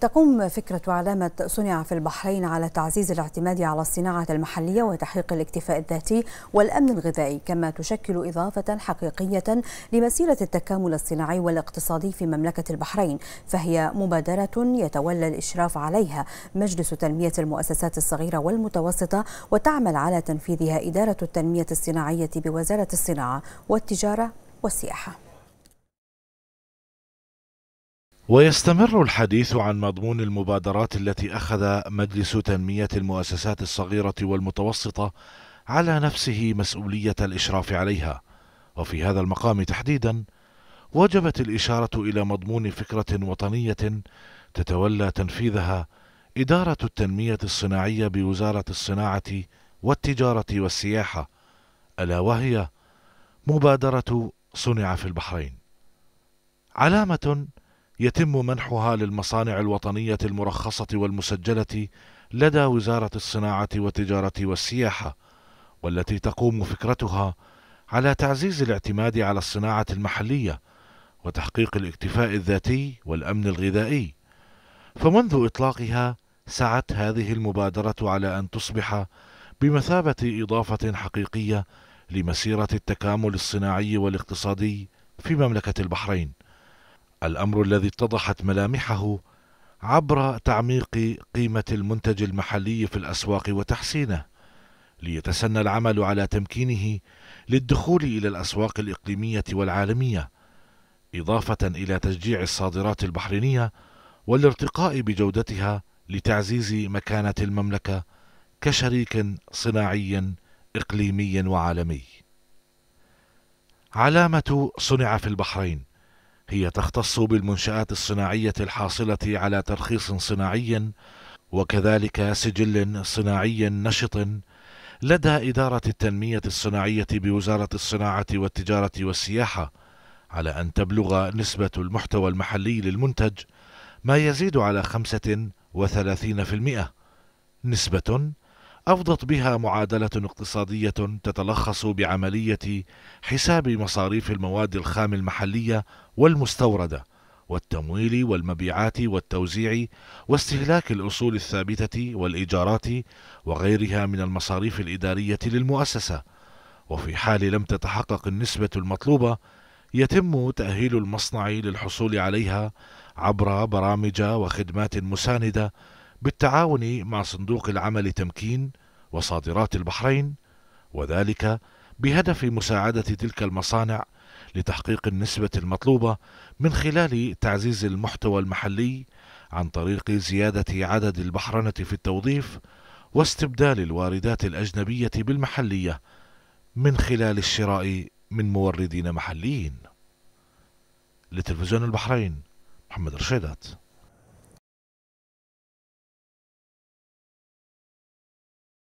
تقوم فكرة علامة صنع في البحرين على تعزيز الاعتماد على الصناعة المحلية وتحقيق الاكتفاء الذاتي والأمن الغذائي كما تشكل إضافة حقيقية لمسيرة التكامل الصناعي والاقتصادي في مملكة البحرين فهي مبادرة يتولى الإشراف عليها مجلس تنمية المؤسسات الصغيرة والمتوسطة وتعمل على تنفيذها إدارة التنمية الصناعية بوزارة الصناعة والتجارة والسياحة ويستمر الحديث عن مضمون المبادرات التي أخذ مجلس تنمية المؤسسات الصغيرة والمتوسطة على نفسه مسؤولية الإشراف عليها، وفي هذا المقام تحديدا وجبت الإشارة إلى مضمون فكرة وطنية تتولى تنفيذها إدارة التنمية الصناعية بوزارة الصناعة والتجارة والسياحة، ألا وهي مبادرة صنع في البحرين. علامة يتم منحها للمصانع الوطنية المرخصة والمسجلة لدى وزارة الصناعة والتجارة والسياحة، والتي تقوم فكرتها على تعزيز الاعتماد على الصناعة المحلية وتحقيق الاكتفاء الذاتي والأمن الغذائي. فمنذ إطلاقها سعت هذه المبادرة على أن تصبح بمثابة إضافة حقيقية لمسيرة التكامل الصناعي والاقتصادي في مملكة البحرين. الامر الذي اتضحت ملامحه عبر تعميق قيمه المنتج المحلي في الاسواق وتحسينه ليتسنى العمل على تمكينه للدخول الى الاسواق الاقليميه والعالميه اضافه الى تشجيع الصادرات البحرينيه والارتقاء بجودتها لتعزيز مكانه المملكه كشريك صناعي اقليمي وعالمي علامه صنع في البحرين هي تختص بالمنشآت الصناعية الحاصلة على ترخيص صناعي وكذلك سجل صناعي نشط لدى إدارة التنمية الصناعية بوزارة الصناعة والتجارة والسياحة على أن تبلغ نسبة المحتوى المحلي للمنتج ما يزيد على 35% نسبة أفضت بها معادلة اقتصادية تتلخص بعملية حساب مصاريف المواد الخام المحلية والمستوردة والتمويل والمبيعات والتوزيع واستهلاك الأصول الثابتة والإيجارات وغيرها من المصاريف الإدارية للمؤسسة وفي حال لم تتحقق النسبة المطلوبة يتم تأهيل المصنع للحصول عليها عبر برامج وخدمات مساندة بالتعاون مع صندوق العمل تمكين وصادرات البحرين وذلك بهدف مساعدة تلك المصانع لتحقيق النسبة المطلوبة من خلال تعزيز المحتوى المحلي عن طريق زيادة عدد البحرنة في التوظيف واستبدال الواردات الأجنبية بالمحلية من خلال الشراء من موردين محليين لتلفزيون البحرين محمد رشيدات